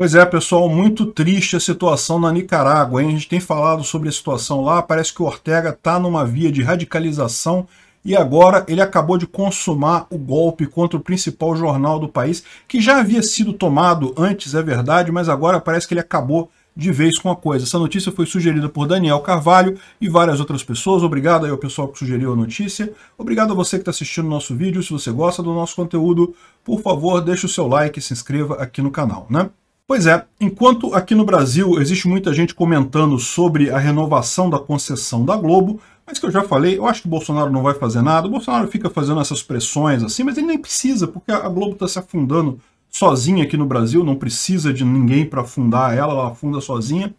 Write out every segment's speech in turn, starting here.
Pois é, pessoal, muito triste a situação na Nicarágua, hein? A gente tem falado sobre a situação lá, parece que o Ortega está numa via de radicalização e agora ele acabou de consumar o golpe contra o principal jornal do país, que já havia sido tomado antes, é verdade, mas agora parece que ele acabou de vez com a coisa. Essa notícia foi sugerida por Daniel Carvalho e várias outras pessoas. Obrigado aí ao pessoal que sugeriu a notícia. Obrigado a você que está assistindo o nosso vídeo. Se você gosta do nosso conteúdo, por favor, deixe o seu like e se inscreva aqui no canal, né? Pois é, enquanto aqui no Brasil existe muita gente comentando sobre a renovação da concessão da Globo, mas que eu já falei, eu acho que o Bolsonaro não vai fazer nada, o Bolsonaro fica fazendo essas pressões assim, mas ele nem precisa, porque a Globo está se afundando sozinha aqui no Brasil, não precisa de ninguém para afundar ela, ela afunda sozinha.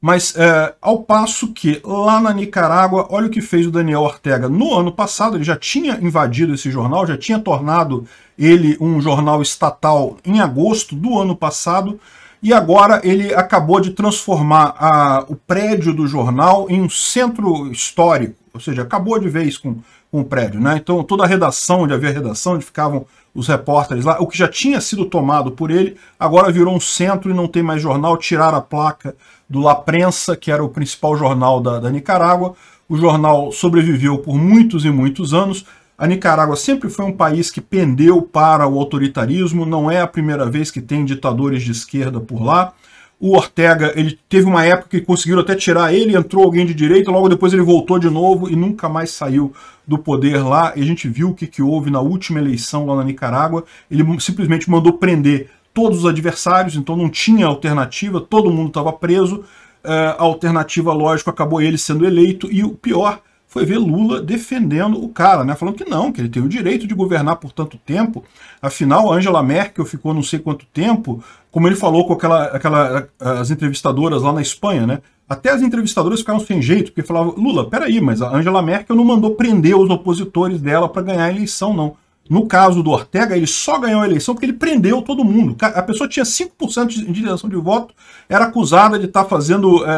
Mas é, ao passo que lá na Nicarágua, olha o que fez o Daniel Ortega. No ano passado, ele já tinha invadido esse jornal, já tinha tornado ele um jornal estatal em agosto do ano passado e agora ele acabou de transformar a, o prédio do jornal em um centro histórico, ou seja, acabou de vez com, com o prédio. Né? Então toda a redação, onde havia redação, onde ficavam os repórteres lá, o que já tinha sido tomado por ele, agora virou um centro e não tem mais jornal, tiraram a placa do La Prensa, que era o principal jornal da, da Nicarágua, o jornal sobreviveu por muitos e muitos anos, a Nicarágua sempre foi um país que pendeu para o autoritarismo, não é a primeira vez que tem ditadores de esquerda por lá. O Ortega, ele teve uma época que conseguiram até tirar ele, entrou alguém de direita, logo depois ele voltou de novo e nunca mais saiu do poder lá. E a gente viu o que, que houve na última eleição lá na Nicarágua. Ele simplesmente mandou prender todos os adversários, então não tinha alternativa, todo mundo estava preso. Eh, a alternativa, lógico, acabou ele sendo eleito. E o pior foi ver Lula defendendo o cara, né? Falando que não, que ele tem o direito de governar por tanto tempo. Afinal, a Angela Merkel ficou não sei quanto tempo, como ele falou com aquela, aquela as entrevistadoras lá na Espanha, né? Até as entrevistadoras ficaram sem jeito, porque falavam, Lula, peraí, mas a Angela Merkel não mandou prender os opositores dela para ganhar a eleição, não. No caso do Ortega, ele só ganhou a eleição porque ele prendeu todo mundo. A pessoa tinha 5% de direção de voto, era acusada de estar tá fazendo, é,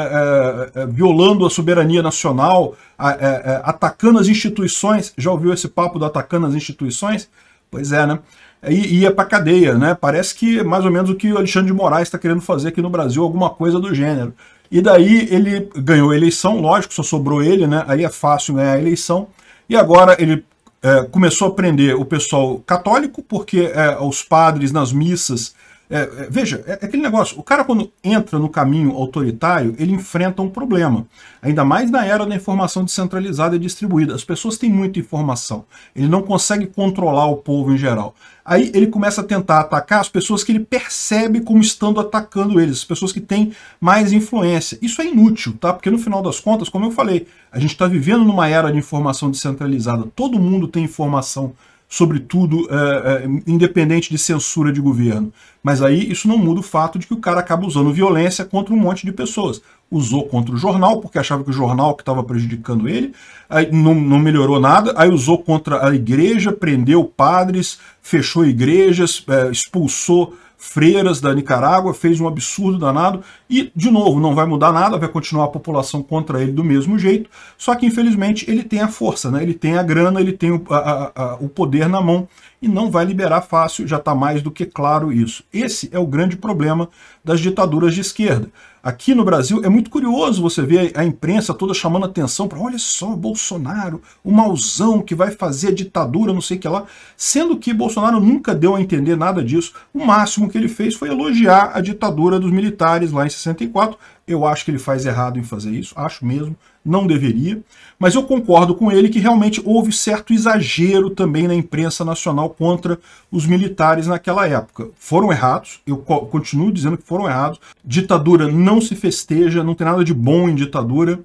é, é, violando a soberania nacional, é, é, atacando as instituições. Já ouviu esse papo do atacando as instituições? Pois é, né? E ia para cadeia, né? Parece que mais ou menos o que o Alexandre de Moraes está querendo fazer aqui no Brasil, alguma coisa do gênero. E daí ele ganhou a eleição, lógico, só sobrou ele, né? Aí é fácil ganhar a eleição. E agora ele é, começou a prender o pessoal católico, porque é, os padres nas missas é, é, veja, é, é aquele negócio, o cara quando entra no caminho autoritário, ele enfrenta um problema. Ainda mais na era da informação descentralizada e distribuída. As pessoas têm muita informação. Ele não consegue controlar o povo em geral. Aí ele começa a tentar atacar as pessoas que ele percebe como estando atacando eles, as pessoas que têm mais influência. Isso é inútil, tá? Porque no final das contas, como eu falei, a gente está vivendo numa era de informação descentralizada. Todo mundo tem informação sobretudo é, é, independente de censura de governo. Mas aí isso não muda o fato de que o cara acaba usando violência contra um monte de pessoas. Usou contra o jornal, porque achava que o jornal que estava prejudicando ele, aí não, não melhorou nada, aí usou contra a igreja, prendeu padres, fechou igrejas, é, expulsou freiras da Nicarágua, fez um absurdo danado e, de novo, não vai mudar nada, vai continuar a população contra ele do mesmo jeito, só que, infelizmente, ele tem a força, né? ele tem a grana, ele tem o, a, a, o poder na mão e não vai liberar fácil, já está mais do que claro isso. Esse é o grande problema das ditaduras de esquerda. Aqui no Brasil é muito curioso você ver a imprensa toda chamando atenção para olha só, Bolsonaro, o mauzão que vai fazer a ditadura, não sei o que lá, sendo que Bolsonaro nunca deu a entender nada disso. O máximo que ele fez foi elogiar a ditadura dos militares lá em 64. Eu acho que ele faz errado em fazer isso, acho mesmo não deveria, mas eu concordo com ele que realmente houve certo exagero também na imprensa nacional contra os militares naquela época. Foram errados, eu continuo dizendo que foram errados. Ditadura não se festeja, não tem nada de bom em ditadura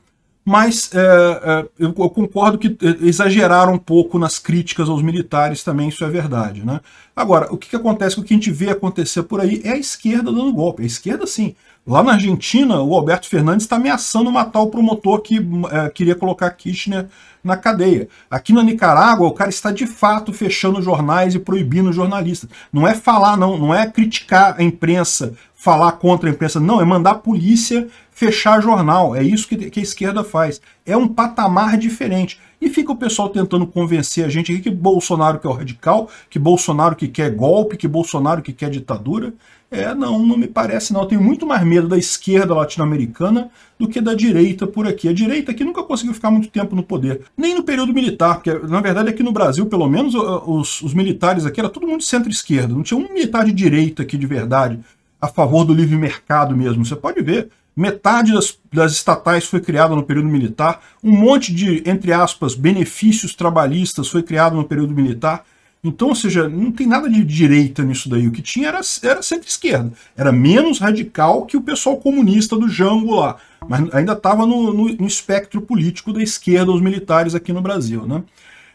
mas é, é, eu, concordo que é, exageraram um pouco nas críticas aos militares também, isso é verdade. Né? Agora, o que, que acontece, o que a gente vê acontecer por aí é a esquerda dando golpe. A esquerda, sim. Lá na Argentina, o Alberto Fernandes está ameaçando matar o promotor que é, queria colocar Kirchner na cadeia. Aqui na Nicarágua, o cara está de fato fechando jornais e proibindo jornalistas. Não é falar, não, não é criticar a imprensa falar contra a imprensa, não, é mandar a polícia fechar jornal. É isso que, que a esquerda faz. É um patamar diferente. E fica o pessoal tentando convencer a gente aqui que Bolsonaro que é o radical, que Bolsonaro que quer golpe, que Bolsonaro que quer ditadura. É, não, não me parece não. Eu tenho muito mais medo da esquerda latino-americana do que da direita por aqui. A direita aqui nunca conseguiu ficar muito tempo no poder, nem no período militar, porque na verdade aqui no Brasil, pelo menos, os, os militares aqui era todo mundo centro-esquerda. Não tinha um militar de direita aqui de verdade a favor do livre mercado mesmo. Você pode ver, metade das, das estatais foi criada no período militar, um monte de, entre aspas, benefícios trabalhistas foi criado no período militar. Então, ou seja, não tem nada de direita nisso daí. O que tinha era, era centro-esquerda. Era menos radical que o pessoal comunista do Jango lá. Mas ainda estava no, no, no, espectro político da esquerda, os militares aqui no Brasil. Né?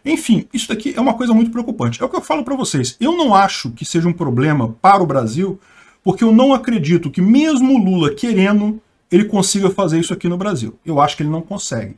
Enfim, isso daqui é uma coisa muito preocupante. É o que eu falo para vocês. Eu não acho que seja um problema para o Brasil porque eu não acredito que mesmo Lula querendo, ele consiga fazer isso aqui no Brasil. Eu acho que ele não consegue.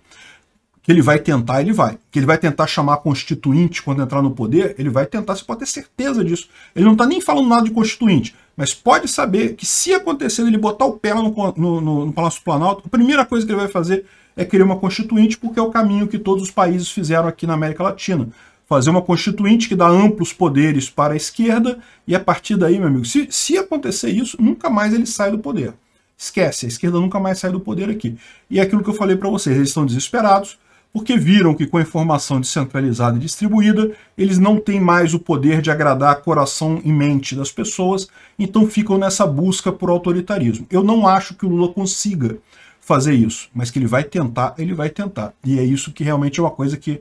Que ele vai tentar, ele vai. Que ele vai tentar chamar constituinte quando entrar no poder, ele vai tentar, você pode ter certeza disso. Ele não está nem falando nada de constituinte, mas pode saber que se acontecer ele botar o pé no, no, no, no Palácio do Planalto, a primeira coisa que ele vai fazer é criar uma constituinte, porque é o caminho que todos os países fizeram aqui na América Latina fazer uma constituinte que dá amplos poderes para a esquerda, e a partir daí, meu amigo, se, se acontecer isso, nunca mais ele sai do poder. Esquece, a esquerda nunca mais sai do poder aqui. E é aquilo que eu falei para vocês, eles estão desesperados, porque viram que com a informação descentralizada e distribuída, eles não têm mais o poder de agradar coração e mente das pessoas, então ficam nessa busca por autoritarismo. Eu não acho que o Lula consiga fazer isso, mas que ele vai tentar, ele vai tentar. E é isso que realmente é uma coisa que